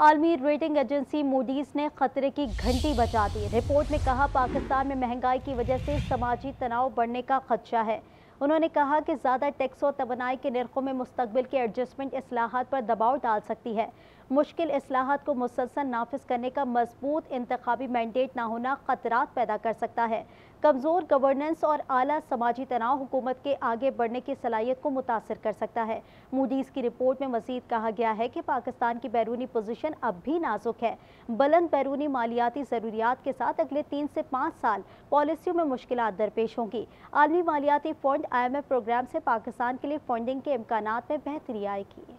आलमी rating agency Moody's ने खतरे की घंटी बचा दी रिपोर्ट में कहा पाकिस्तान में महंगाई की वजह से समाजी तनाव बढ़ने का खदशा है उन्होंने कहा कि ज़्यादा टैक्स और तोनाई के नरखों में मुस्तबिल के एडजस्टमेंट असलाहत पर दबाव डाल सकती है मुश्किल असलाहत को मुसलसल नाफिज करने का मजबूत इंतबी मैंडेट ना होना ख़तरा पैदा कर सकता है कमज़ोर गवर्नेंस और अली समाजी तनाव हुकूमत के आगे बढ़ने की सलाहियत को मुतासर कर सकता है मूडीज़ की रिपोर्ट में मजीद कहा गया है कि पाकिस्तान की बैरूनी पोजिशन अब भी नाजुक है बुलंद बैरूनी मालियाती ज़रूरियात के साथ अगले तीन से पाँच साल पॉलिसियों में मुश्किल दरपेश होंगी आलमी मालियाती fund I M F program से पाकिस्तान के लिए फंडिंग के इम्कान में बेहतरी आएगी